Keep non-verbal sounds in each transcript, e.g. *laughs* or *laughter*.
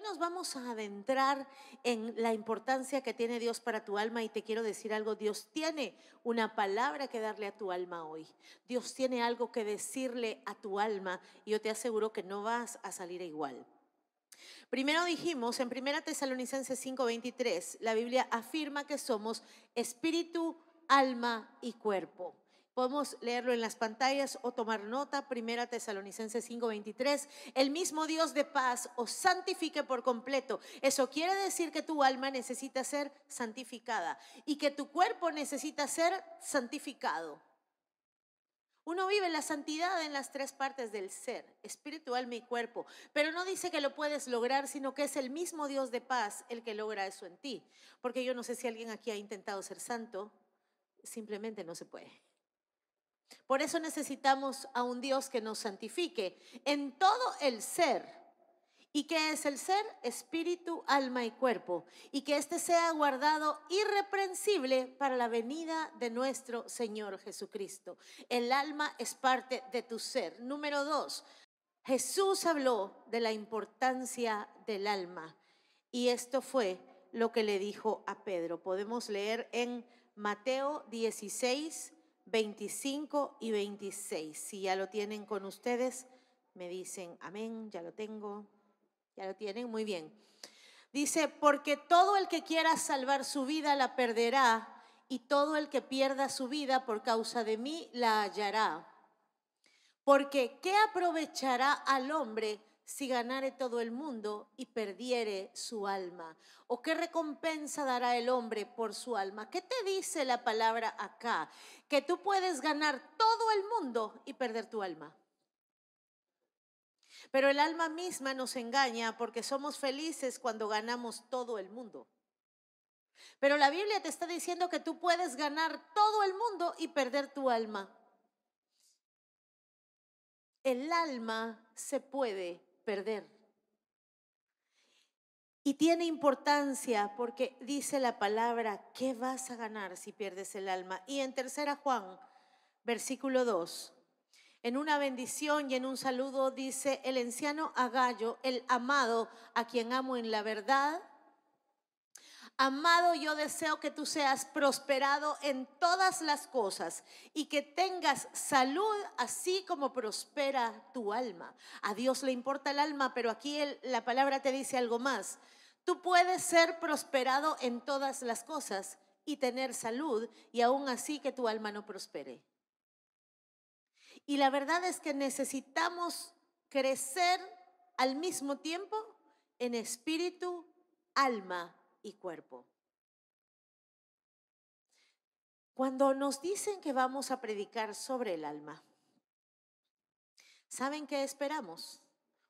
nos vamos a adentrar en la importancia que tiene Dios para tu alma y te quiero decir algo, Dios tiene una palabra que darle a tu alma hoy. Dios tiene algo que decirle a tu alma y yo te aseguro que no vas a salir igual. Primero dijimos en primera Tesalonicenses 5:23, la Biblia afirma que somos espíritu, alma y cuerpo. Podemos leerlo en las pantallas o tomar nota. Primera Tesalonicenses 5:23. El mismo Dios de paz os santifique por completo. Eso quiere decir que tu alma necesita ser santificada y que tu cuerpo necesita ser santificado. Uno vive la santidad en las tres partes del ser, espíritu, alma y cuerpo, pero no dice que lo puedes lograr, sino que es el mismo Dios de paz el que logra eso en ti. Porque yo no sé si alguien aquí ha intentado ser santo, simplemente no se puede. Por eso necesitamos a un Dios que nos santifique en todo el ser. ¿Y que es el ser? Espíritu, alma y cuerpo. Y que éste sea guardado irreprensible para la venida de nuestro Señor Jesucristo. El alma es parte de tu ser. Número dos, Jesús habló de la importancia del alma. Y esto fue lo que le dijo a Pedro. Podemos leer en Mateo 16, 25 y 26. Si ya lo tienen con ustedes, me dicen, amén, ya lo tengo, ya lo tienen, muy bien. Dice, porque todo el que quiera salvar su vida la perderá, y todo el que pierda su vida por causa de mí la hallará. Porque ¿qué aprovechará al hombre si ganare todo el mundo y perdiere su alma? ¿O qué recompensa dará el hombre por su alma? ¿Qué te dice la palabra acá? Que tú puedes ganar todo el mundo y perder tu alma. Pero el alma misma nos engaña porque somos felices cuando ganamos todo el mundo. Pero la Biblia te está diciendo que tú puedes ganar todo el mundo y perder tu alma. El alma se puede perder. Y tiene importancia porque dice la palabra, ¿qué vas a ganar si pierdes el alma? Y en tercera Juan, versículo 2, en una bendición y en un saludo dice, el anciano Agallo, el amado, a quien amo en la verdad, Amado, yo deseo que tú seas prosperado en todas las cosas y que tengas salud así como prospera tu alma. A Dios le importa el alma, pero aquí la palabra te dice algo más. Tú puedes ser prosperado en todas las cosas y tener salud y aún así que tu alma no prospere. Y la verdad es que necesitamos crecer al mismo tiempo en espíritu, alma y cuerpo. Cuando nos dicen que vamos a predicar sobre el alma, ¿saben qué esperamos?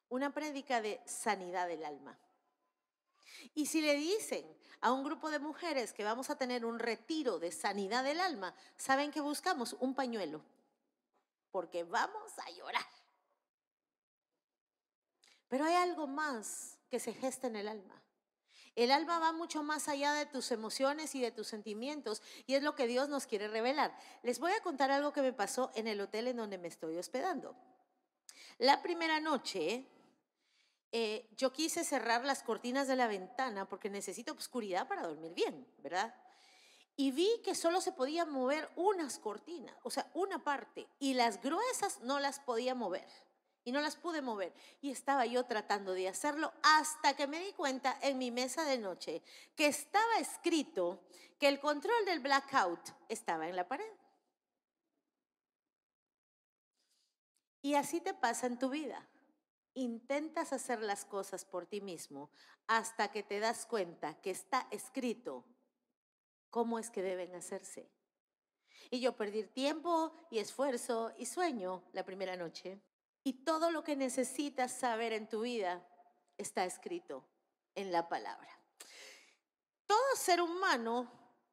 Una prédica de sanidad del alma. Y si le dicen a un grupo de mujeres que vamos a tener un retiro de sanidad del alma, ¿saben que buscamos? Un pañuelo, porque vamos a llorar. Pero hay algo más que se gesta en el alma. El alma va mucho más allá de tus emociones y de tus sentimientos y es lo que Dios nos quiere revelar. Les voy a contar algo que me pasó en el hotel en donde me estoy hospedando. La primera noche, eh, yo quise cerrar las cortinas de la ventana porque necesito oscuridad para dormir bien, ¿verdad? Y vi que solo se podía mover unas cortinas, o sea, una parte, y las gruesas no las podía mover y no las pude mover. Y estaba yo tratando de hacerlo hasta que me di cuenta en mi mesa de noche que estaba escrito que el control del blackout estaba en la pared. Y así te pasa en tu vida. Intentas hacer las cosas por ti mismo hasta que te das cuenta que está escrito cómo es que deben hacerse. Y yo perdí tiempo y esfuerzo y sueño la primera noche y todo lo que necesitas saber en tu vida está escrito en la palabra. Todo ser humano,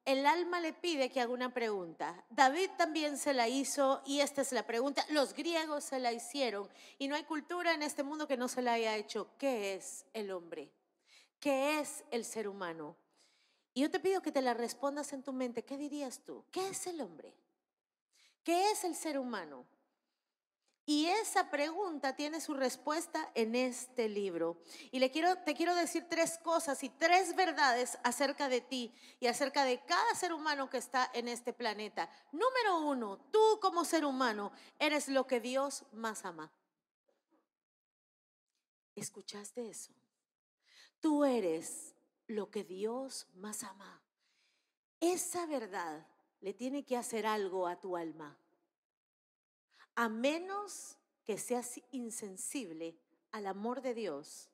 el alma le pide que haga una pregunta. David también se la hizo y esta es la pregunta. Los griegos se la hicieron y no hay cultura en este mundo que no se la haya hecho. ¿Qué es el hombre? ¿Qué es el ser humano? Y yo te pido que te la respondas en tu mente. ¿Qué dirías tú? ¿Qué es el hombre? ¿Qué es el ser humano? Y esa pregunta tiene su respuesta en este libro. Y le quiero, te quiero decir tres cosas y tres verdades acerca de ti y acerca de cada ser humano que está en este planeta. Número uno, tú como ser humano eres lo que Dios más ama. ¿Escuchaste eso? Tú eres lo que Dios más ama. Esa verdad le tiene que hacer algo a tu alma a menos que seas insensible al amor de Dios.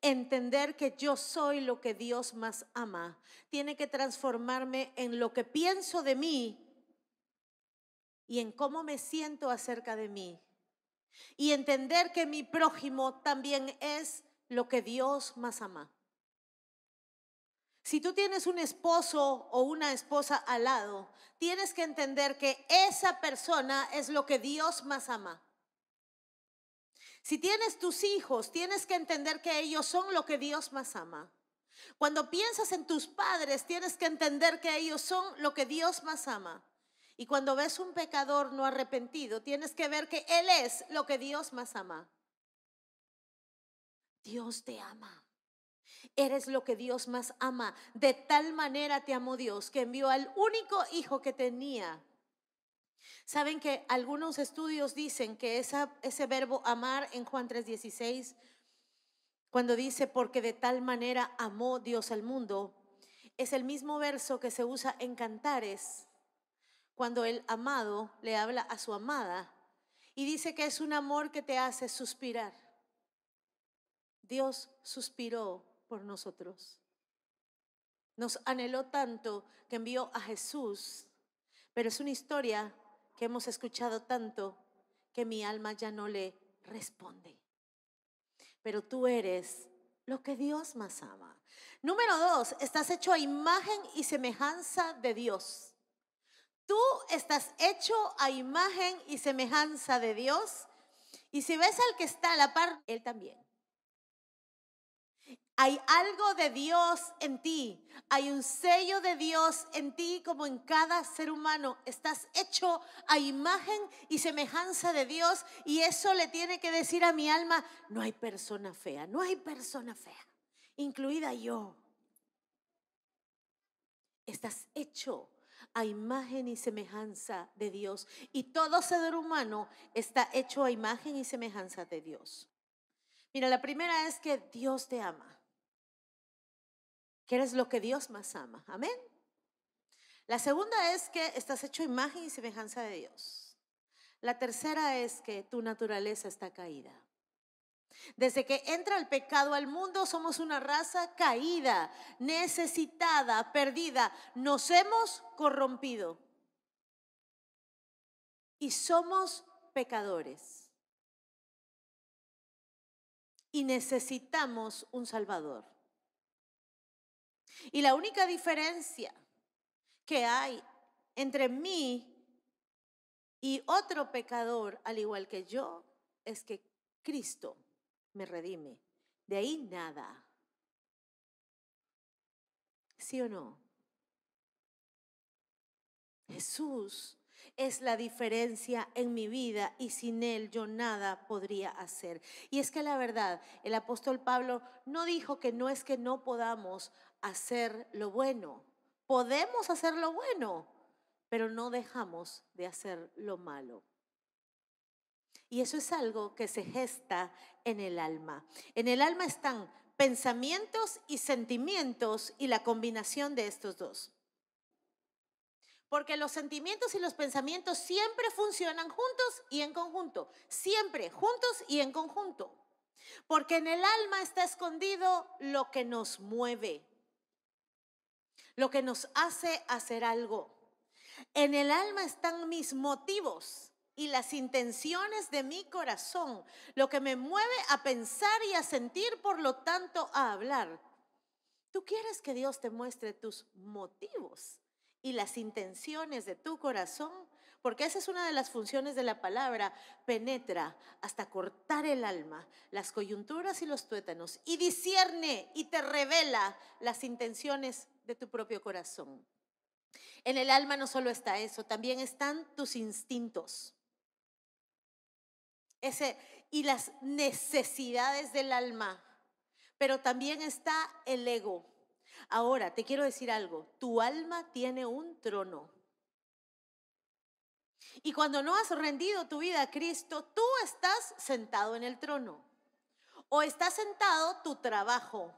Entender que yo soy lo que Dios más ama tiene que transformarme en lo que pienso de mí y en cómo me siento acerca de mí. Y entender que mi prójimo también es lo que Dios más ama. Si tú tienes un esposo o una esposa al lado, tienes que entender que esa persona es lo que Dios más ama. Si tienes tus hijos, tienes que entender que ellos son lo que Dios más ama. Cuando piensas en tus padres, tienes que entender que ellos son lo que Dios más ama. Y cuando ves un pecador no arrepentido, tienes que ver que Él es lo que Dios más ama. Dios te ama. Eres lo que Dios más ama. De tal manera te amó Dios que envió al único hijo que tenía. Saben que algunos estudios dicen que ese verbo amar en Juan 3:16, cuando dice, porque de tal manera amó Dios al mundo, es el mismo verso que se usa en Cantares, cuando el amado le habla a su amada y dice que es un amor que te hace suspirar. Dios suspiró por nosotros. Nos anheló tanto que envió a Jesús, pero es una historia que hemos escuchado tanto que mi alma ya no le responde. Pero tú eres lo que Dios más ama. Número dos, estás hecho a imagen y semejanza de Dios. Tú estás hecho a imagen y semejanza de Dios. Y si ves al que está a la par, Él también. Hay algo de Dios en ti, hay un sello de Dios en ti como en cada ser humano. Estás hecho a imagen y semejanza de Dios y eso le tiene que decir a mi alma, no hay persona fea, no hay persona fea, incluida yo. Estás hecho a imagen y semejanza de Dios y todo ser humano está hecho a imagen y semejanza de Dios. Mira, la primera es que Dios te ama que eres lo que Dios más ama. Amén. La segunda es que estás hecho imagen y semejanza de Dios. La tercera es que tu naturaleza está caída. Desde que entra el pecado al mundo somos una raza caída, necesitada, perdida. Nos hemos corrompido. Y somos pecadores. Y necesitamos un Salvador. Y la única diferencia que hay entre mí y otro pecador, al igual que yo, es que Cristo me redime. De ahí nada. ¿Sí o no? Jesús es la diferencia en mi vida y sin Él yo nada podría hacer. Y es que la verdad, el apóstol Pablo no dijo que no es que no podamos hacer lo bueno. Podemos hacer lo bueno, pero no dejamos de hacer lo malo. Y eso es algo que se gesta en el alma. En el alma están pensamientos y sentimientos y la combinación de estos dos. Porque los sentimientos y los pensamientos siempre funcionan juntos y en conjunto. Siempre juntos y en conjunto. Porque en el alma está escondido lo que nos mueve, lo que nos hace hacer algo. En el alma están mis motivos y las intenciones de mi corazón, lo que me mueve a pensar y a sentir, por lo tanto, a hablar. Tú quieres que Dios te muestre tus motivos y las intenciones de tu corazón, porque esa es una de las funciones de la palabra, penetra hasta cortar el alma, las coyunturas y los tuétanos, y discierne y te revela las intenciones de tu propio corazón. En el alma no solo está eso, también están tus instintos. Ese, y las necesidades del alma, pero también está el ego. Ahora, te quiero decir algo, tu alma tiene un trono. Y cuando no has rendido tu vida a Cristo, tú estás sentado en el trono. O está sentado tu trabajo,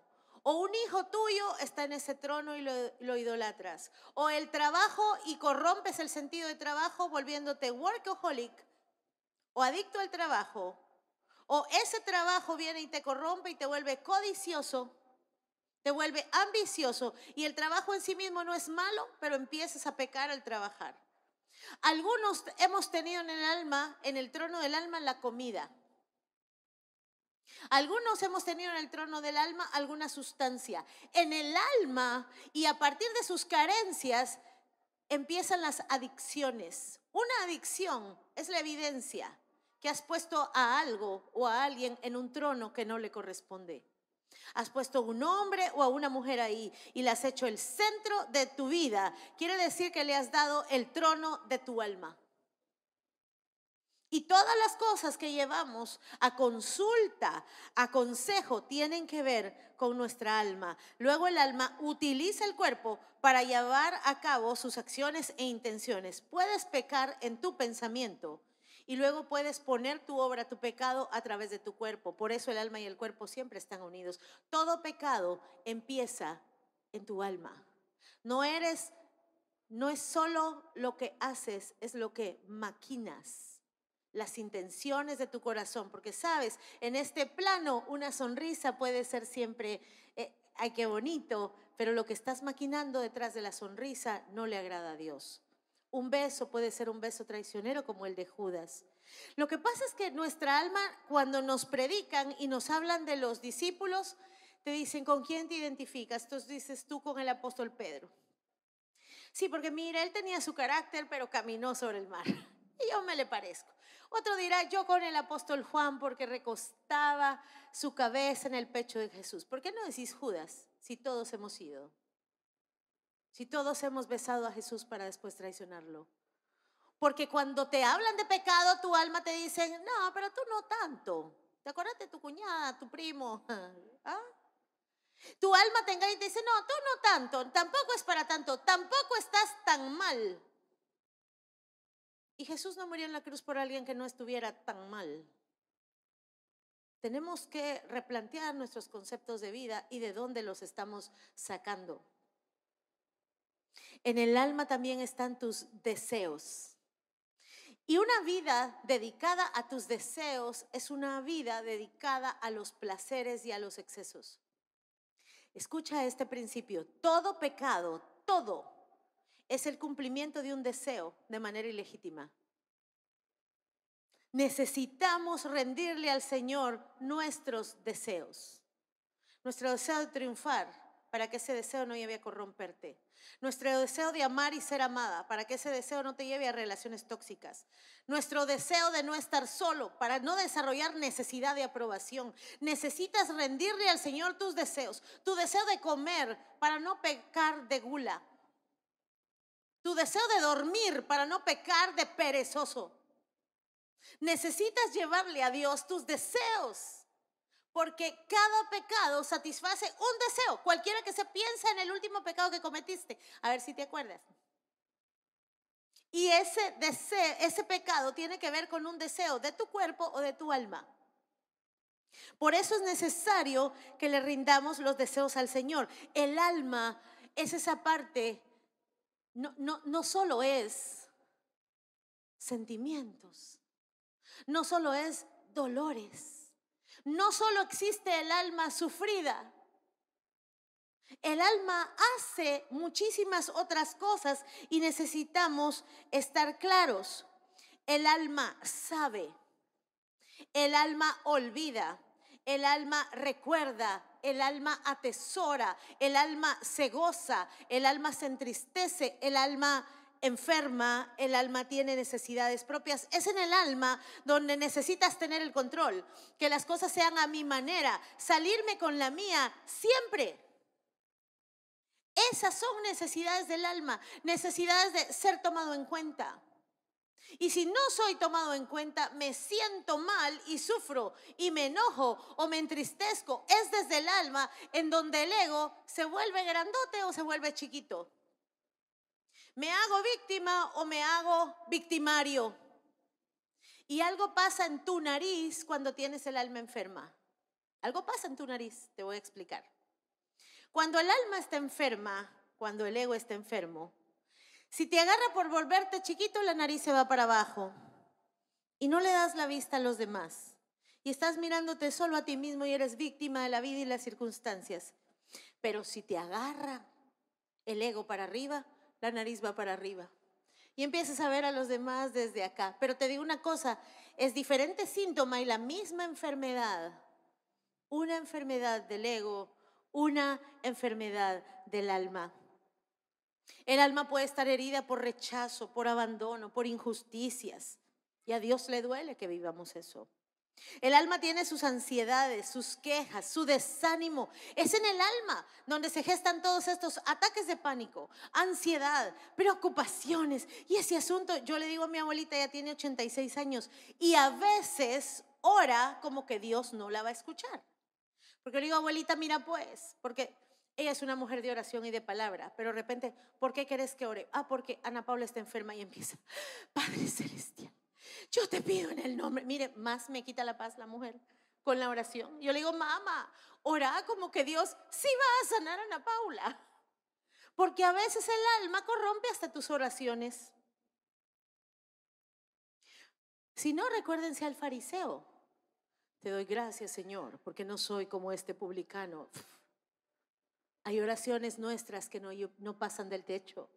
o un hijo tuyo está en ese trono y lo, idolatras. O el trabajo y corrompes el sentido de trabajo volviéndote workaholic o adicto al trabajo. O ese trabajo viene y te corrompe y te vuelve codicioso, te vuelve ambicioso. Y el trabajo en sí mismo no es malo, pero empiezas a pecar al trabajar. Algunos hemos tenido en el alma, en el trono del alma, la comida. Algunos hemos tenido en el trono del alma alguna sustancia. En el alma y a partir de sus carencias empiezan las adicciones. Una adicción es la evidencia que has puesto a algo o a alguien en un trono que no le corresponde. Has puesto a un hombre o a una mujer ahí y le has hecho el centro de tu vida. Quiere decir que le has dado el trono de tu alma. Y todas las cosas que llevamos a consulta, a consejo, tienen que ver con nuestra alma. Luego el alma utiliza el cuerpo para llevar a cabo sus acciones e intenciones. Puedes pecar en tu pensamiento y luego puedes poner tu obra, tu pecado a través de tu cuerpo. Por eso el alma y el cuerpo siempre están unidos. Todo pecado empieza en tu alma. No eres, no es solo lo que haces, es lo que maquinas las intenciones de tu corazón, porque sabes, en este plano una sonrisa puede ser siempre, eh, ay, qué bonito, pero lo que estás maquinando detrás de la sonrisa no le agrada a Dios. Un beso puede ser un beso traicionero como el de Judas. Lo que pasa es que nuestra alma, cuando nos predican y nos hablan de los discípulos, te dicen, ¿con quién te identificas? Entonces dices tú con el apóstol Pedro. Sí, porque mira, él tenía su carácter, pero caminó sobre el mar. Y yo me le parezco. Otro dirá, yo con el apóstol Juan porque recostaba su cabeza en el pecho de Jesús. ¿Por qué no decís Judas si todos hemos ido? Si todos hemos besado a Jesús para después traicionarlo. Porque cuando te hablan de pecado, tu alma te dice, no, pero tú no tanto. ¿Te acuerdas de tu cuñada, tu primo? *laughs* ¿Ah? Tu alma te engaña y te dice, no, tú no tanto, tampoco es para tanto, tampoco estás tan mal. Y Jesús no murió en la cruz por alguien que no estuviera tan mal. Tenemos que replantear nuestros conceptos de vida y de dónde los estamos sacando. En el alma también están tus deseos. Y una vida dedicada a tus deseos es una vida dedicada a los placeres y a los excesos. Escucha este principio. Todo pecado, todo es el cumplimiento de un deseo de manera ilegítima. Necesitamos rendirle al Señor nuestros deseos, nuestro deseo de triunfar para que ese deseo no lleve a corromperte. Nuestro deseo de amar y ser amada, para que ese deseo no te lleve a relaciones tóxicas. Nuestro deseo de no estar solo, para no desarrollar necesidad de aprobación. Necesitas rendirle al Señor tus deseos, tu deseo de comer, para no pecar de gula. Tu deseo de dormir para no pecar de perezoso. Necesitas llevarle a Dios tus deseos, porque cada pecado satisface un deseo, cualquiera que se piensa en el último pecado que cometiste. A ver si te acuerdas. Y ese deseo, ese pecado tiene que ver con un deseo de tu cuerpo o de tu alma. Por eso es necesario que le rindamos los deseos al Señor. El alma es esa parte no, solo es sentimientos, no solo es dolores, no solo existe el alma sufrida. El alma hace muchísimas otras cosas y necesitamos estar claros. El alma sabe, el alma olvida, el alma recuerda, el alma atesora, el alma se goza, el alma se entristece, el alma enferma, el alma tiene necesidades propias. Es en el alma donde necesitas tener el control, que las cosas sean a mi manera, salirme con la mía siempre. Esas son necesidades del alma, necesidades de ser tomado en cuenta. Y si no soy tomado en cuenta, me siento mal y sufro y me enojo o me entristezco. Es desde el alma en donde el ego se vuelve grandote o se vuelve chiquito. Me hago víctima o me hago victimario. Y algo pasa en tu nariz cuando tienes el alma enferma. Algo pasa en tu nariz, te voy a explicar. Cuando el alma está enferma, cuando el ego está enfermo, si te agarra por volverte chiquito, la nariz se va para abajo y no le das la vista a los demás. Y estás mirándote solo a ti mismo y eres víctima de la vida y las circunstancias. Pero si te agarra el ego para arriba, la nariz va para arriba. Y empiezas a ver a los demás desde acá. Pero te digo una cosa, es diferente síntoma y la misma enfermedad. Una enfermedad del ego, una enfermedad del alma. El alma puede estar herida por rechazo, por abandono, por injusticias. Y a Dios le duele que vivamos eso. El alma tiene sus ansiedades, sus quejas, su desánimo. Es en el alma donde se gestan todos estos ataques de pánico, ansiedad, preocupaciones. Y ese asunto, yo le digo a mi abuelita, ya tiene 86 años, y a veces ora como que Dios no la va a escuchar. Porque le digo, abuelita, mira pues, porque ella es una mujer de oración y de palabra, pero de repente, ¿por qué querés que ore? Ah, porque Ana Paula está enferma y empieza, *laughs* Padre Celestial, yo te pido en el nombre, mire, más me quita la paz la mujer con la oración. Yo le digo, mamá, ora como que Dios sí va a sanar a Ana Paula, porque a veces el alma corrompe hasta tus oraciones. Si no, recuérdense al fariseo. Te doy gracias, Señor, porque no soy como este publicano. *laughs* Hay oraciones nuestras que no, no pasan del techo.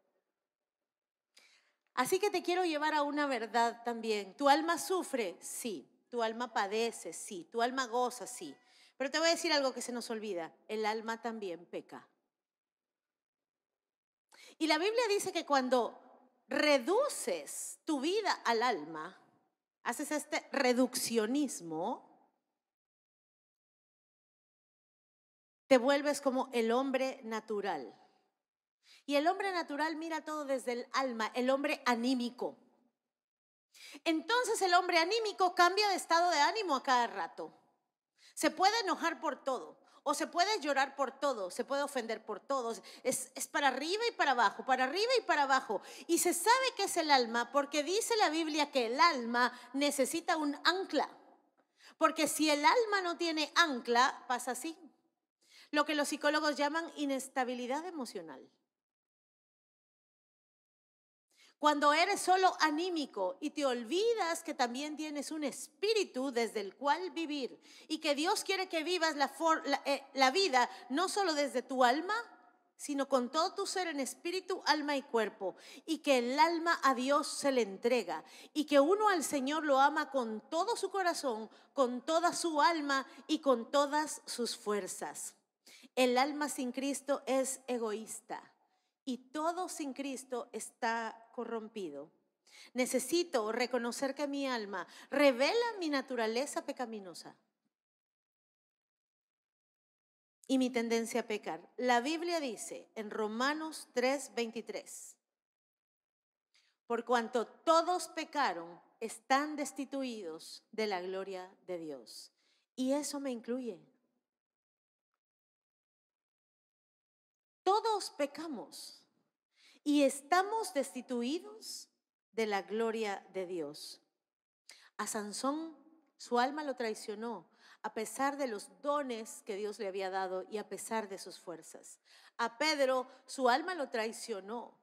Así que te quiero llevar a una verdad también. ¿Tu alma sufre? Sí. ¿Tu alma padece? Sí. ¿Tu alma goza? Sí. Pero te voy a decir algo que se nos olvida. El alma también peca. Y la Biblia dice que cuando reduces tu vida al alma, haces este reduccionismo, te vuelves como el hombre natural. Y el hombre natural mira todo desde el alma, el hombre anímico. Entonces el hombre anímico cambia de estado de ánimo a cada rato. Se puede enojar por todo, o se puede llorar por todo, se puede ofender por todo. Es, es, para arriba y para abajo, para arriba y para abajo. Y se sabe que es el alma porque dice la Biblia que el alma necesita un ancla. Porque si el alma no tiene ancla, pasa así lo que los psicólogos llaman inestabilidad emocional. Cuando eres solo anímico y te olvidas que también tienes un espíritu desde el cual vivir y que Dios quiere que vivas eh, la, vida no solo desde tu alma, sino con todo tu ser en espíritu, alma y cuerpo, y que el alma a Dios se le entrega, y que uno al Señor lo ama con todo su corazón, con toda su alma y con todas sus fuerzas. El alma sin Cristo es egoísta y todo sin Cristo está corrompido. Necesito reconocer que mi alma revela mi naturaleza pecaminosa y mi tendencia a pecar. La Biblia dice en Romanos 3:23, por cuanto todos pecaron, están destituidos de la gloria de Dios. Y eso me incluye. Todos pecamos y estamos destituidos de la gloria de Dios. A Sansón su alma lo traicionó a pesar de los dones que Dios le había dado y a pesar de sus fuerzas. A Pedro su alma lo traicionó.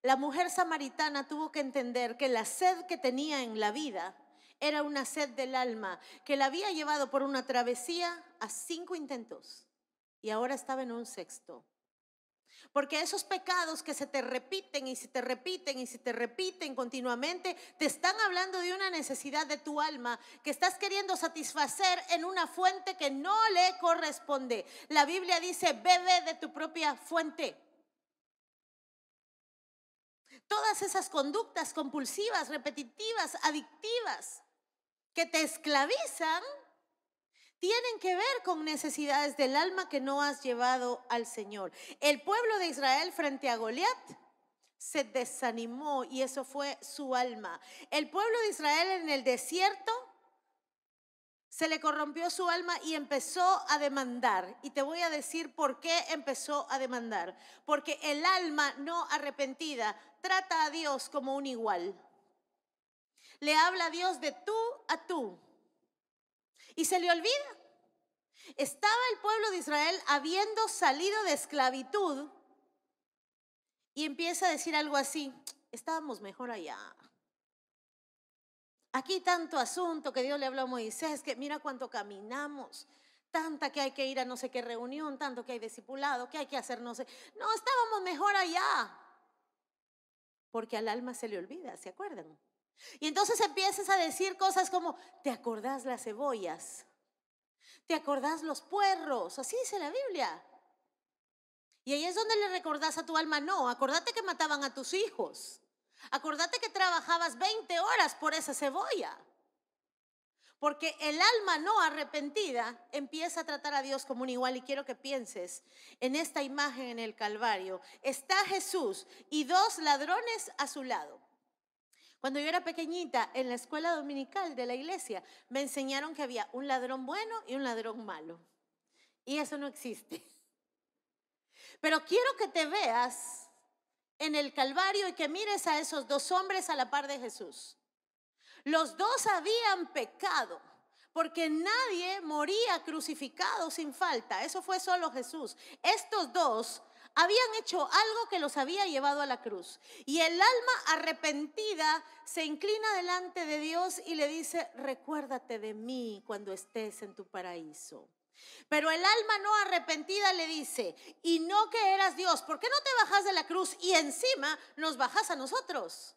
La mujer samaritana tuvo que entender que la sed que tenía en la vida era una sed del alma que la había llevado por una travesía a cinco intentos y ahora estaba en un sexto. Porque esos pecados que se te repiten y se te repiten y se te repiten continuamente, te están hablando de una necesidad de tu alma que estás queriendo satisfacer en una fuente que no le corresponde. La Biblia dice, bebe de tu propia fuente. Todas esas conductas compulsivas, repetitivas, adictivas, que te esclavizan, tienen que ver con necesidades del alma que no has llevado al Señor. El pueblo de Israel frente a Goliat se desanimó y eso fue su alma. El pueblo de Israel en el desierto se le corrompió su alma y empezó a demandar. Y te voy a decir por qué empezó a demandar. Porque el alma no arrepentida trata a Dios como un igual. Le habla a Dios de tú a tú y se le olvida. Estaba el pueblo de Israel habiendo salido de esclavitud y empieza a decir algo así, estábamos mejor allá. Aquí tanto asunto que Dios le habló a Moisés, que mira cuánto caminamos, tanta que hay que ir a no sé qué reunión, tanto que hay discipulado, que hay que hacer no sé. No, estábamos mejor allá. Porque al alma se le olvida, ¿se acuerdan? Y entonces empiezas a decir cosas como, ¿te acordás las cebollas? ¿Te acordás los puerros? Así dice la Biblia. Y ahí es donde le recordás a tu alma, no, acordate que mataban a tus hijos. Acordate que trabajabas 20 horas por esa cebolla. Porque el alma no arrepentida empieza a tratar a Dios como un igual. Y quiero que pienses en esta imagen en el Calvario. Está Jesús y dos ladrones a su lado. Cuando yo era pequeñita, en la escuela dominical de la iglesia, me enseñaron que había un ladrón bueno y un ladrón malo. Y eso no existe. Pero quiero que te veas en el Calvario y que mires a esos dos hombres a la par de Jesús. Los dos habían pecado porque nadie moría crucificado sin falta. Eso fue solo Jesús. Estos dos habían hecho algo que los había llevado a la cruz. Y el alma arrepentida se inclina delante de Dios y le dice, recuérdate de mí cuando estés en tu paraíso. Pero el alma no arrepentida le dice, y no que eras Dios, ¿por qué no te bajas de la cruz y encima nos bajas a nosotros?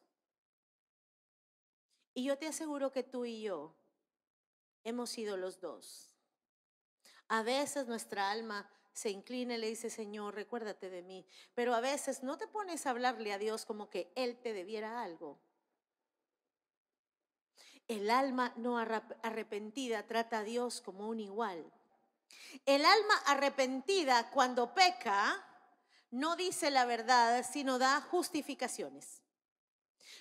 Y yo te aseguro que tú y yo hemos sido los dos. A veces nuestra alma se inclina y le dice, Señor, recuérdate de mí. Pero a veces no te pones a hablarle a Dios como que Él te debiera algo. El alma no arrepentida trata a Dios como un igual. El alma arrepentida cuando peca no dice la verdad, sino da justificaciones.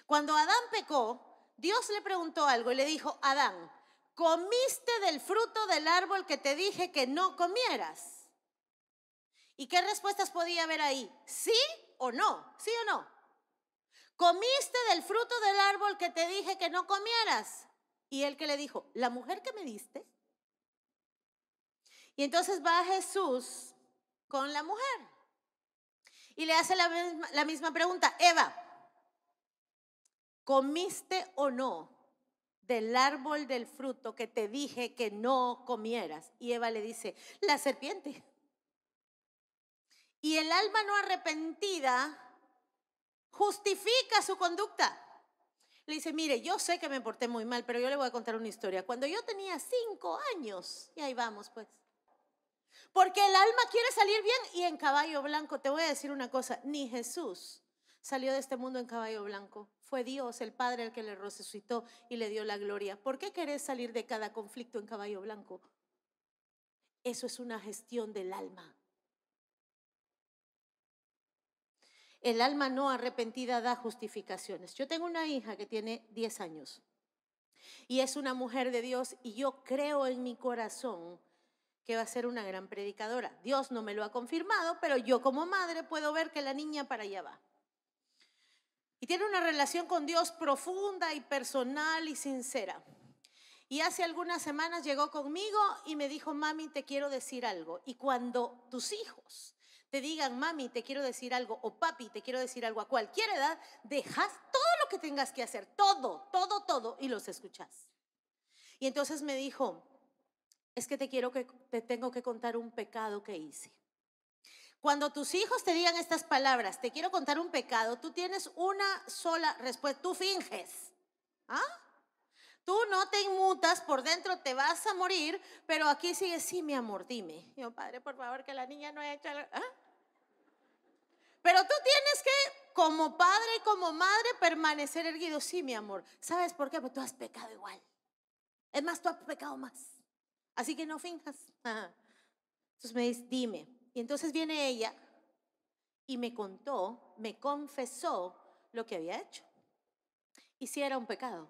Cuando Adán pecó, Dios le preguntó algo y le dijo, Adán, comiste del fruto del árbol que te dije que no comieras. ¿Y qué respuestas podía haber ahí? ¿Sí o no? ¿Sí o no? ¿Comiste del fruto del árbol que te dije que no comieras? Y él que le dijo, la mujer que me diste. Y entonces va Jesús con la mujer y le hace la misma, la misma pregunta, Eva, ¿comiste o no del árbol del fruto que te dije que no comieras? Y Eva le dice, la serpiente y el alma no arrepentida justifica su conducta. Le dice, mire, yo sé que me porté muy mal, pero yo le voy a contar una historia. Cuando yo tenía cinco años, y ahí vamos pues. Porque el alma quiere salir bien y en caballo blanco. Te voy a decir una cosa, ni Jesús salió de este mundo en caballo blanco. Fue Dios, el Padre, el que le resucitó y le dio la gloria. ¿Por qué querés salir de cada conflicto en caballo blanco? Eso es una gestión del alma. El alma no arrepentida da justificaciones. Yo tengo una hija que tiene 10 años y es una mujer de Dios y yo creo en mi corazón que va a ser una gran predicadora. Dios no me lo ha confirmado, pero yo como madre puedo ver que la niña para allá va. Y tiene una relación con Dios profunda y personal y sincera. Y hace algunas semanas llegó conmigo y me dijo, mami, te quiero decir algo. Y cuando tus hijos te digan, mami, te quiero decir algo, o papi, te quiero decir algo, a cualquier edad, dejas todo lo que tengas que hacer, todo, todo, todo, y los escuchas. Y entonces me dijo, es que te quiero que te tengo que contar un pecado que hice. Cuando tus hijos te digan estas palabras, te quiero contar un pecado, tú tienes una sola respuesta, tú finges. ¿Ah? Tú no te inmutas, por dentro te vas a morir, pero aquí sigue, sí, mi amor, dime. Yo, padre, por favor, que la niña no haya hecho ¿Ah? Pero tú tienes que, como padre y como madre, permanecer erguido. Sí, mi amor. ¿Sabes por qué? Porque tú has pecado igual. Es más, tú has pecado más. Así que no finjas. Entonces me dice, dime. Y entonces viene ella y me contó, me confesó lo que había hecho. Y si era un pecado.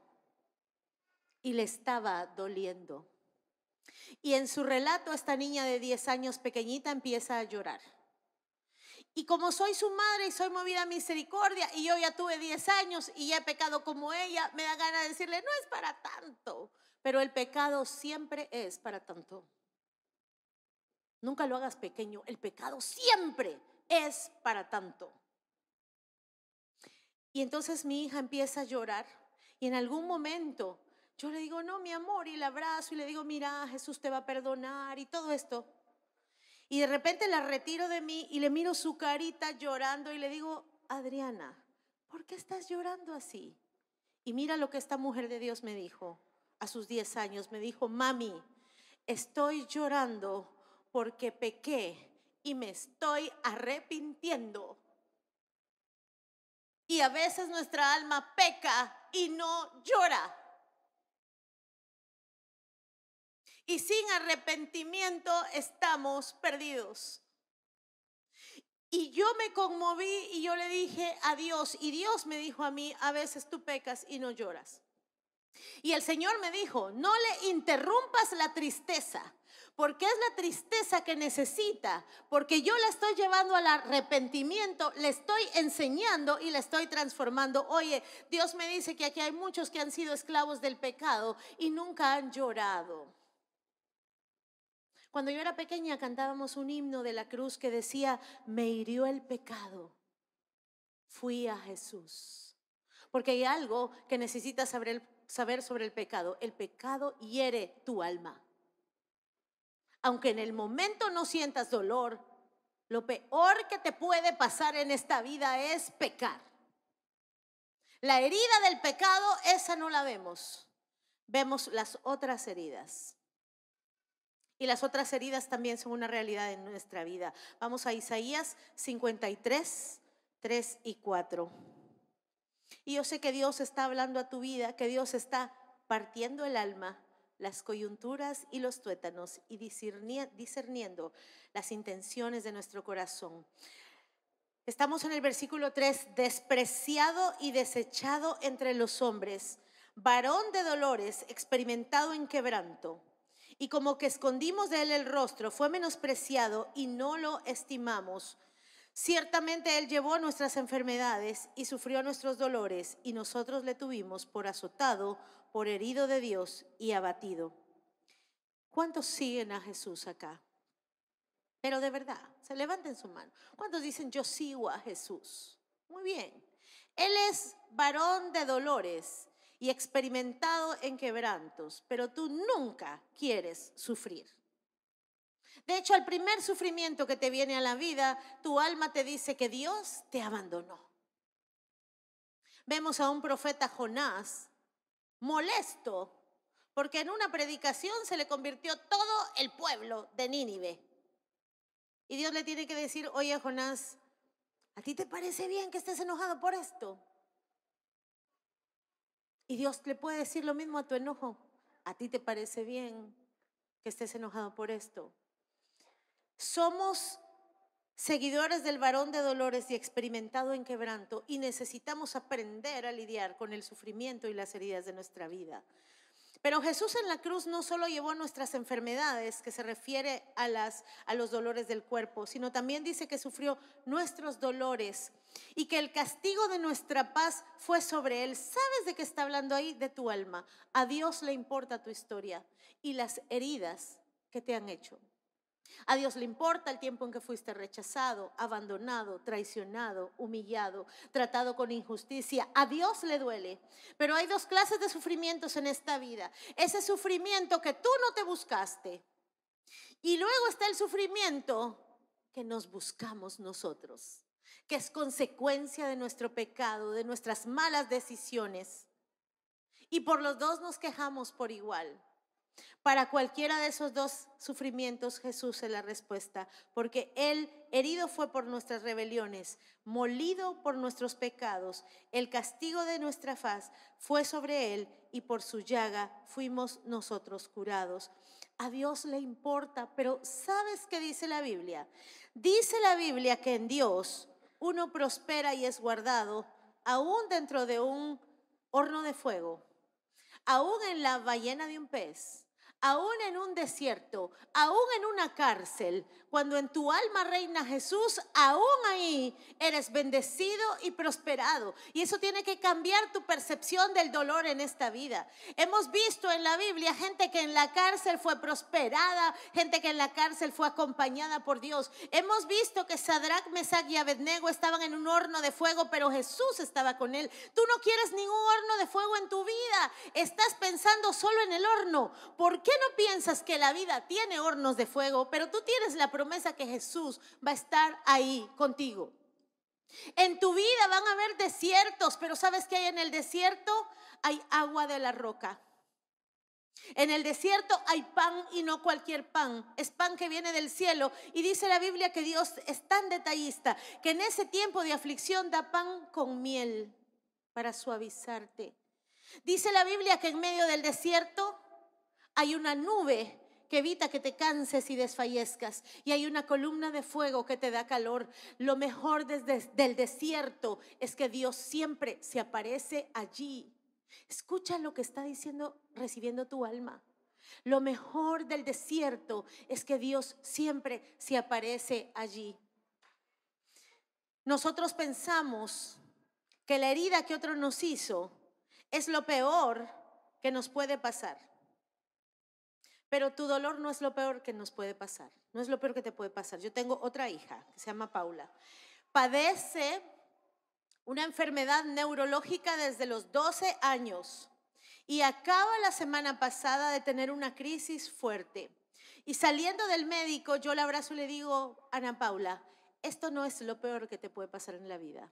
Y le estaba doliendo. Y en su relato esta niña de 10 años pequeñita empieza a llorar. Y como soy su madre y soy movida a misericordia y yo ya tuve 10 años y ya he pecado como ella, me da ganas de decirle, no es para tanto, pero el pecado siempre es para tanto. Nunca lo hagas pequeño, el pecado siempre es para tanto. Y entonces mi hija empieza a llorar y en algún momento yo le digo, no, mi amor, y la abrazo y le digo, mira, Jesús te va a perdonar y todo esto. Y de repente la retiro de mí y le miro su carita llorando y le digo, Adriana, ¿por qué estás llorando así? Y mira lo que esta mujer de Dios me dijo a sus 10 años. Me dijo, mami, estoy llorando porque pequé y me estoy arrepintiendo. Y a veces nuestra alma peca y no llora. Y sin arrepentimiento estamos perdidos. Y yo me conmoví y yo le dije a Dios, y Dios me dijo a mí, a veces tú pecas y no lloras. Y el Señor me dijo, no le interrumpas la tristeza, porque es la tristeza que necesita, porque yo la estoy llevando al arrepentimiento, le estoy enseñando y la estoy transformando. Oye, Dios me dice que aquí hay muchos que han sido esclavos del pecado y nunca han llorado. Cuando yo era pequeña cantábamos un himno de la cruz que decía, me hirió el pecado, fui a Jesús. Porque hay algo que necesitas saber, saber sobre el pecado. El pecado hiere tu alma. Aunque en el momento no sientas dolor, lo peor que te puede pasar en esta vida es pecar. La herida del pecado, esa no la vemos. Vemos las otras heridas y las otras heridas también son una realidad en nuestra vida. Vamos a Isaías 53, 3 y 4. Y yo sé que Dios está hablando a tu vida, que Dios está partiendo el alma, las coyunturas y los tuétanos y discerniendo las intenciones de nuestro corazón. Estamos en el versículo 3, despreciado y desechado entre los hombres, varón de dolores, experimentado en quebranto y como que escondimos de él el rostro, fue menospreciado y no lo estimamos. Ciertamente él llevó nuestras enfermedades y sufrió nuestros dolores, y nosotros le tuvimos por azotado, por herido de Dios y abatido. ¿Cuántos siguen a Jesús acá? Pero de verdad, se levanten su mano. ¿Cuántos dicen yo sigo a Jesús? Muy bien. Él es varón de dolores y experimentado en quebrantos, pero tú nunca quieres sufrir. De hecho, al primer sufrimiento que te viene a la vida, tu alma te dice que Dios te abandonó. Vemos a un profeta Jonás molesto porque en una predicación se le convirtió todo el pueblo de Nínive. Y Dios le tiene que decir, oye Jonás, ¿a ti te parece bien que estés enojado por esto? Y Dios le puede decir lo mismo a tu enojo. ¿A ti te parece bien que estés enojado por esto? Somos seguidores del varón de dolores y experimentado en quebranto y necesitamos aprender a lidiar con el sufrimiento y las heridas de nuestra vida. Pero Jesús en la cruz no solo llevó nuestras enfermedades, que se refiere a, las, a los dolores del cuerpo, sino también dice que sufrió nuestros dolores y que el castigo de nuestra paz fue sobre él. ¿Sabes de qué está hablando ahí? De tu alma. A Dios le importa tu historia y las heridas que te han hecho. A Dios le importa el tiempo en que fuiste rechazado, abandonado, traicionado, humillado, tratado con injusticia. A Dios le duele. Pero hay dos clases de sufrimientos en esta vida. Ese sufrimiento que tú no te buscaste. Y luego está el sufrimiento que nos buscamos nosotros, que es consecuencia de nuestro pecado, de nuestras malas decisiones. Y por los dos nos quejamos por igual. Para cualquiera de esos dos sufrimientos Jesús es la respuesta, porque Él herido fue por nuestras rebeliones, molido por nuestros pecados, el castigo de nuestra faz fue sobre Él y por su llaga fuimos nosotros curados. A Dios le importa, pero ¿sabes qué dice la Biblia? Dice la Biblia que en Dios uno prospera y es guardado aún dentro de un horno de fuego, aún en la ballena de un pez aún en un desierto, aún en una cárcel, cuando en tu alma reina Jesús, aún ahí eres bendecido y prosperado. Y eso tiene que cambiar tu percepción del dolor en esta vida. Hemos visto en la Biblia gente que en la cárcel fue prosperada, gente que en la cárcel fue acompañada por Dios. Hemos visto que Sadrach, Mesach y Abednego estaban en un horno de fuego, pero Jesús estaba con él. Tú no quieres ningún horno de fuego en tu vida. Estás pensando solo en el horno. ¿Por qué no piensas que la vida tiene hornos de fuego, pero tú tienes la promesa que Jesús va a estar ahí contigo. En tu vida van a haber desiertos, pero ¿sabes que hay en el desierto? Hay agua de la roca. En el desierto hay pan y no cualquier pan, es pan que viene del cielo. Y dice la Biblia que Dios es tan detallista que en ese tiempo de aflicción da pan con miel para suavizarte. Dice la Biblia que en medio del desierto hay una nube que evita que te canses y desfallezcas. Y hay una columna de fuego que te da calor. Lo mejor del desierto es que Dios siempre se aparece allí. Escucha lo que está diciendo, recibiendo tu alma. Lo mejor del desierto es que Dios siempre se aparece allí. Nosotros pensamos que la herida que otro nos hizo es lo peor que nos puede pasar. Pero tu dolor no es lo peor que nos puede pasar, no es lo peor que te puede pasar. Yo tengo otra hija que se llama Paula. Padece una enfermedad neurológica desde los 12 años y acaba la semana pasada de tener una crisis fuerte. Y saliendo del médico, yo la abrazo y le digo, Ana Paula, esto no es lo peor que te puede pasar en la vida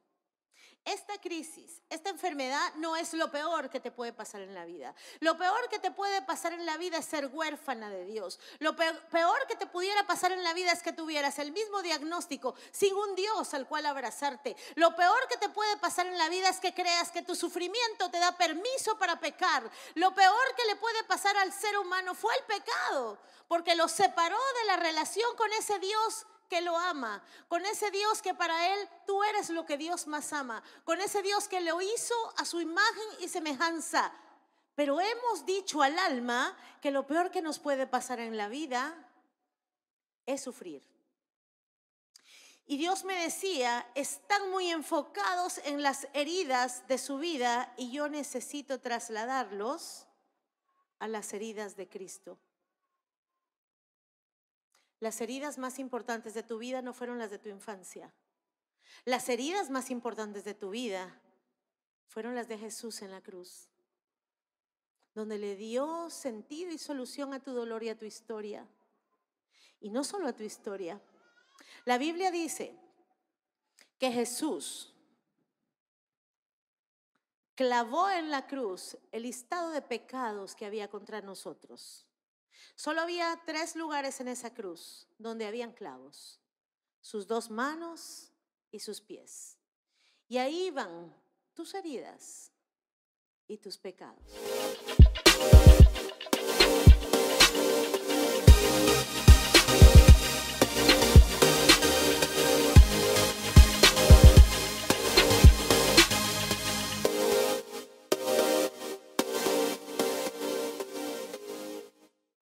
esta crisis, esta enfermedad no es lo peor que te puede pasar en la vida. Lo peor que te puede pasar en la vida es ser huérfana de Dios. Lo peor que te pudiera pasar en la vida es que tuvieras el mismo diagnóstico sin un Dios al cual abrazarte. Lo peor que te puede pasar en la vida es que creas que tu sufrimiento te da permiso para pecar. Lo peor que le puede pasar al ser humano fue el pecado, porque lo separó de la relación con ese Dios que lo ama, con ese Dios que para él tú eres lo que Dios más ama, con ese Dios que lo hizo a su imagen y semejanza. Pero hemos dicho al alma que lo peor que nos puede pasar en la vida es sufrir. Y Dios me decía, están muy enfocados en las heridas de su vida y yo necesito trasladarlos a las heridas de Cristo. Las heridas más importantes de tu vida no fueron las de tu infancia. Las heridas más importantes de tu vida fueron las de Jesús en la cruz, donde le dio sentido y solución a tu dolor y a tu historia. Y no solo a tu historia. La Biblia dice que Jesús clavó en la cruz el listado de pecados que había contra nosotros. Solo había tres lugares en esa cruz donde habían clavos, sus dos manos y sus pies. Y ahí iban tus heridas y tus pecados.